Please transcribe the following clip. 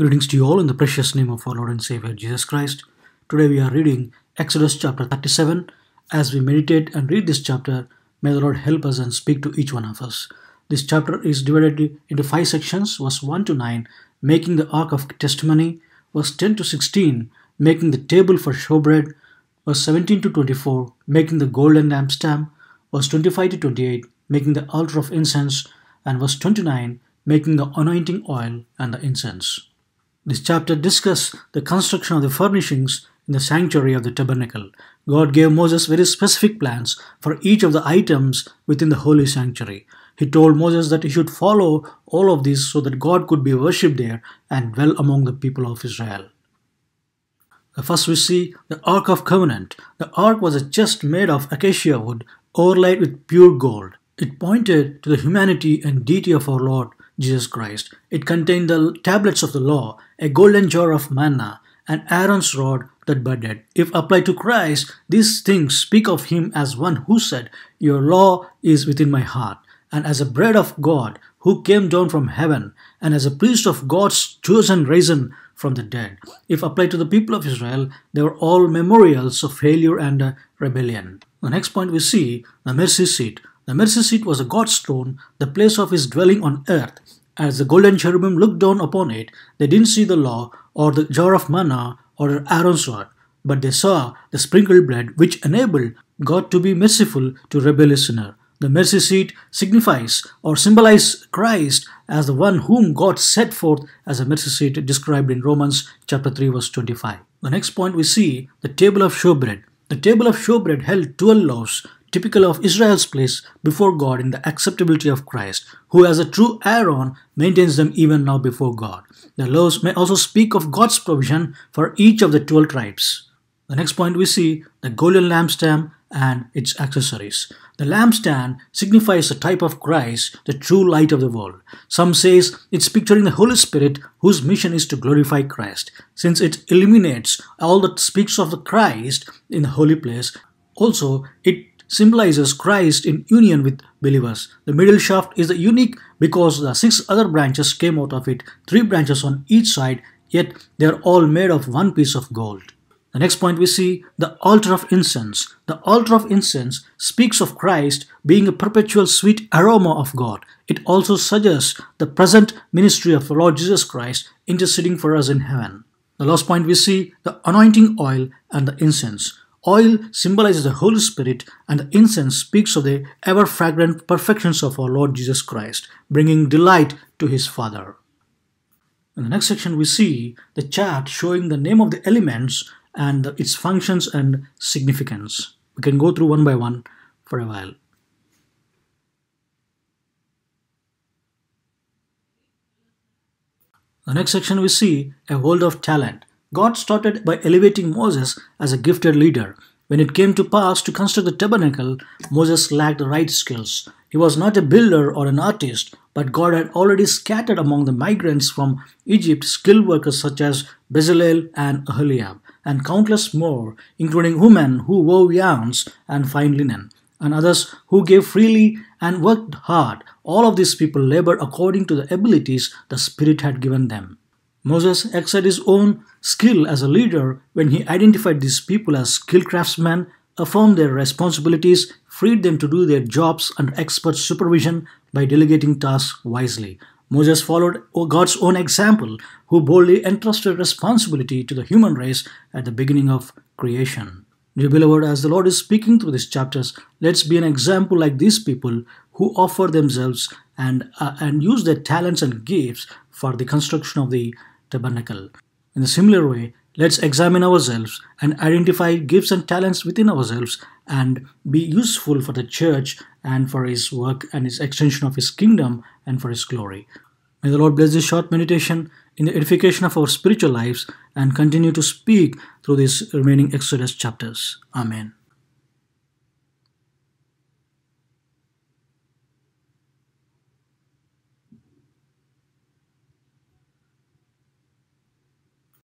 Greetings to you all in the precious name of our Lord and Savior Jesus Christ. Today we are reading Exodus chapter 37. As we meditate and read this chapter, may the Lord help us and speak to each one of us. This chapter is divided into five sections verse 1 to 9, making the ark of testimony, verse 10 to 16, making the table for showbread, verse 17 to 24, making the golden lampstand, verse 25 to 28, making the altar of incense, and verse 29, making the anointing oil and the incense. This chapter discusses the construction of the furnishings in the sanctuary of the tabernacle. God gave Moses very specific plans for each of the items within the holy sanctuary. He told Moses that he should follow all of these so that God could be worshipped there and dwell among the people of Israel. First, we see the Ark of Covenant. The Ark was a chest made of acacia wood overlaid with pure gold. It pointed to the humanity and deity of our Lord Jesus Christ. It contained the tablets of the law, a golden jar of manna, and Aaron's rod that budded. If applied to Christ, these things speak of him as one who said, Your law is within my heart, and as a bread of God who came down from heaven, and as a priest of God's chosen risen from the dead. If applied to the people of Israel, they were all memorials of failure and uh, rebellion. The next point we see the mercy seat. The mercy seat was a God's throne, the place of his dwelling on earth. As the golden cherubim looked down upon it, they didn't see the law, or the jar of manna, or Aaron's rod, but they saw the sprinkled blood which enabled God to be merciful to rebellious sinners. The mercy seat signifies or symbolizes Christ as the one whom God set forth as a mercy seat described in Romans chapter 3 verse 25. The next point we see the table of showbread. The table of showbread held 12 loaves typical of Israel's place before God in the acceptability of Christ, who as a true Aaron maintains them even now before God. The laws may also speak of God's provision for each of the 12 tribes. The next point we see the golden lampstand and its accessories. The lampstand signifies the type of Christ, the true light of the world. Some says it's picturing the Holy Spirit whose mission is to glorify Christ, since it illuminates all that speaks of the Christ in the holy place. Also, it symbolizes Christ in union with believers. The middle shaft is unique because the six other branches came out of it, three branches on each side, yet they are all made of one piece of gold. The next point we see the altar of incense. The altar of incense speaks of Christ being a perpetual sweet aroma of God. It also suggests the present ministry of the Lord Jesus Christ interceding for us in heaven. The last point we see the anointing oil and the incense. Oil symbolizes the Holy Spirit, and the incense speaks of the ever fragrant perfections of our Lord Jesus Christ, bringing delight to his Father. In the next section, we see the chart showing the name of the elements and its functions and significance. We can go through one by one for a while. The next section, we see a world of talent God started by elevating Moses as a gifted leader. When it came to pass to construct the tabernacle, Moses lacked the right skills. He was not a builder or an artist, but God had already scattered among the migrants from Egypt skilled workers such as Bezalel and Aholiab, and countless more, including women who wove yarns and fine linen, and others who gave freely and worked hard. All of these people labored according to the abilities the Spirit had given them. Moses exercised his own skill as a leader when he identified these people as skilled craftsmen, affirmed their responsibilities, freed them to do their jobs under expert supervision by delegating tasks wisely. Moses followed God's own example, who boldly entrusted responsibility to the human race at the beginning of creation. Dear beloved, as the Lord is speaking through these chapters, let's be an example like these people who offer themselves and, uh, and use their talents and gifts for the construction of the tabernacle. In a similar way, let's examine ourselves and identify gifts and talents within ourselves and be useful for the church and for his work and his extension of his kingdom and for his glory. May the Lord bless this short meditation in the edification of our spiritual lives and continue to speak through these remaining Exodus chapters. Amen.